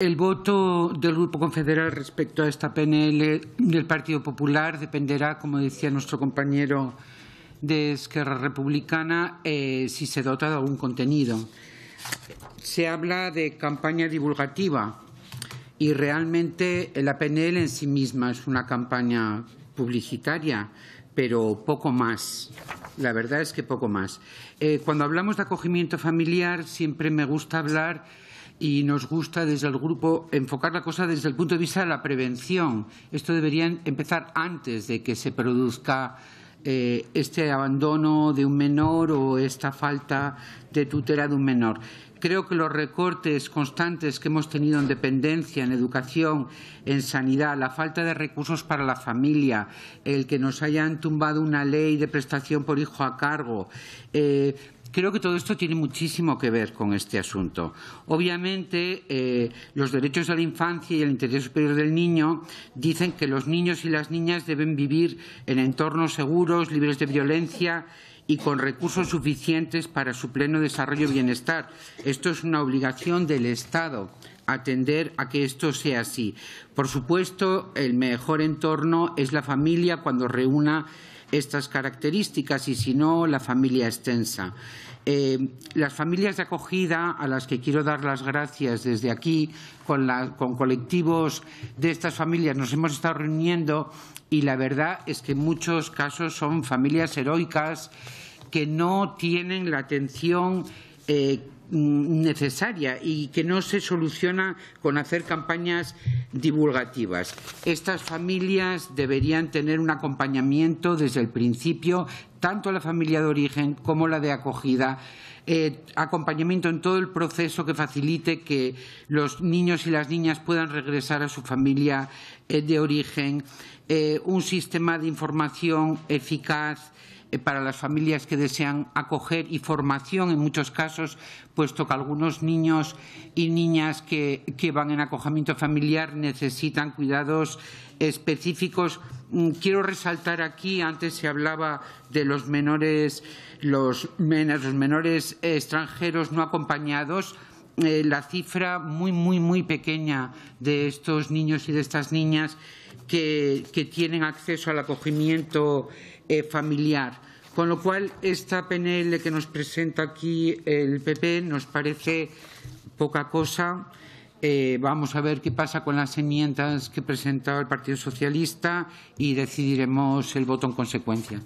El voto del Grupo Confederal respecto a esta PNL del Partido Popular dependerá, como decía nuestro compañero de Esquerra Republicana, eh, si se dota de algún contenido. Se habla de campaña divulgativa y realmente la PNL en sí misma es una campaña publicitaria, pero poco más. La verdad es que poco más. Eh, cuando hablamos de acogimiento familiar siempre me gusta hablar y nos gusta desde el grupo enfocar la cosa desde el punto de vista de la prevención. Esto debería empezar antes de que se produzca eh, este abandono de un menor o esta falta de tutela de un menor. Creo que los recortes constantes que hemos tenido en dependencia, en educación, en sanidad, la falta de recursos para la familia, el que nos hayan tumbado una ley de prestación por hijo a cargo, eh, Creo que todo esto tiene muchísimo que ver con este asunto. Obviamente, eh, los derechos de la infancia y el interés superior del niño dicen que los niños y las niñas deben vivir en entornos seguros, libres de violencia y con recursos suficientes para su pleno desarrollo y bienestar. Esto es una obligación del Estado, atender a que esto sea así. Por supuesto, el mejor entorno es la familia cuando reúna estas características y si no, la familia extensa. Eh, las familias de acogida, a las que quiero dar las gracias desde aquí, con, colectivos de estas familias nos hemos estado reuniendo y la verdad es que en muchos casos son familias heroicas que no tienen la atención eh, Mm, necesaria y que no se soluciona con hacer campañas divulgativas. Estas familias deberían tener un acompañamiento desde el principio, tanto la familia de origen como la de acogida, eh, acompañamiento en todo el proceso que facilite que los niños y las niñas puedan regresar a su familia eh, de origen, eh, un sistema de información eficaz, eh, para las familias que desean acoger y formación en muchos casos, puesto que algunos niños y niñas que, van en acogimiento familiar necesitan cuidados específicos. Mm, quiero resaltar aquí, antes se hablaba de los menores, los, los menores eh, extranjeros no acompañados. Eh, la cifra muy, muy, muy pequeña de estos niños y de estas niñas que, tienen acceso al acogimiento eh, familiar. Con lo cual, esta PNL que nos presenta aquí el PP nos parece poca cosa. Eh, vamos a ver qué pasa con las enmiendas que presentado el Partido Socialista y decidiremos el voto en consecuencia.